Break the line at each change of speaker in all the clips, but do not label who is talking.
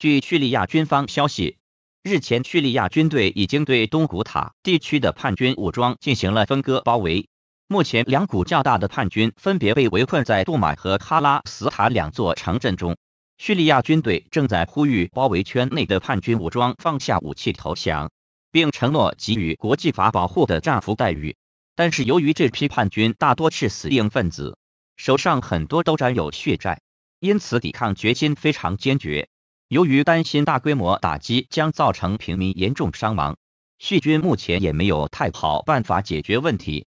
据叙利亚军方消息，日前叙利亚军队已经对东古塔地区的叛军武装进行了分割包围。目前，两股较大的叛军分别被围困在杜马和哈拉斯塔两座城镇中。叙利亚军队正在呼吁包围圈内的叛军武装放下武器投降，并承诺给予国际法保护的战俘待遇。但是，由于这批叛军大多是死硬分子，手上很多都沾有血债，因此抵抗决心非常坚决。由于担心大规模打击将造成平民严重伤亡，叙军目前也没有太好办法解决问题。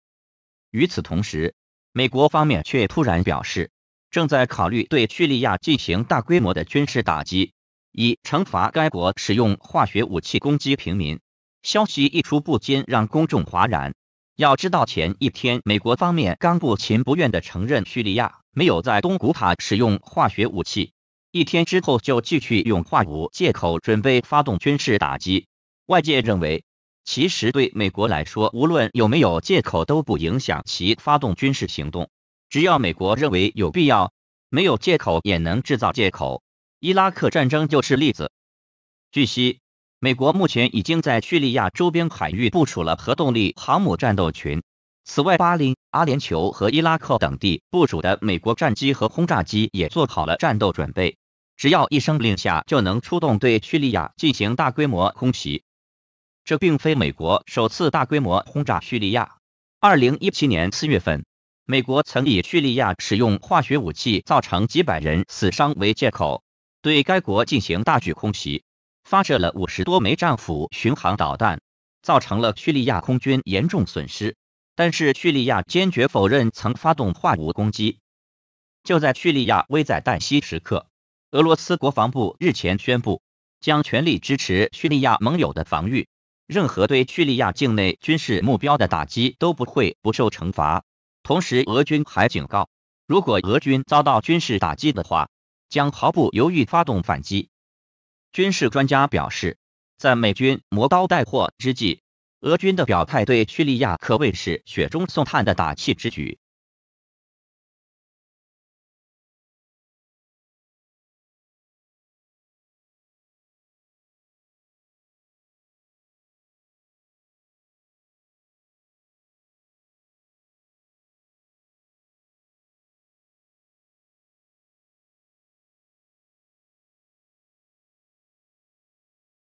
与此同时，美国方面却突然表示，正在考虑对叙利亚进行大规模的军事打击，以惩罚该国使用化学武器攻击平民。消息一出，不禁让公众哗然。要知道，前一天美国方面刚不情不愿地承认叙利亚没有在东古塔使用化学武器。一天之后就继续用化武借口准备发动军事打击，外界认为，其实对美国来说，无论有没有借口都不影响其发动军事行动，只要美国认为有必要，没有借口也能制造借口。伊拉克战争就是例子。据悉，美国目前已经在叙利亚周边海域部署了核动力航母战斗群，此外，巴林、阿联酋和伊拉克等地部署的美国战机和轰炸机也做好了战斗准备。只要一声令下，就能出动对叙利亚进行大规模空袭。这并非美国首次大规模轰炸叙利亚。二零一七年四月份，美国曾以叙利亚使用化学武器造成几百人死伤为借口，对该国进行大举空袭，发射了五十多枚战斧巡航导弹，造成了叙利亚空军严重损失。但是，叙利亚坚决否认曾发动化武攻击。就在叙利亚危在旦夕时刻。俄罗斯国防部日前宣布，将全力支持叙利亚盟友的防御。任何对叙利亚境内军事目标的打击都不会不受惩罚。同时，俄军还警告，如果俄军遭到军事打击的话，将毫不犹豫发动反击。军事专家表示，在美军磨刀带货之际，俄军的表态对叙利亚可谓是雪中送炭的打气之举。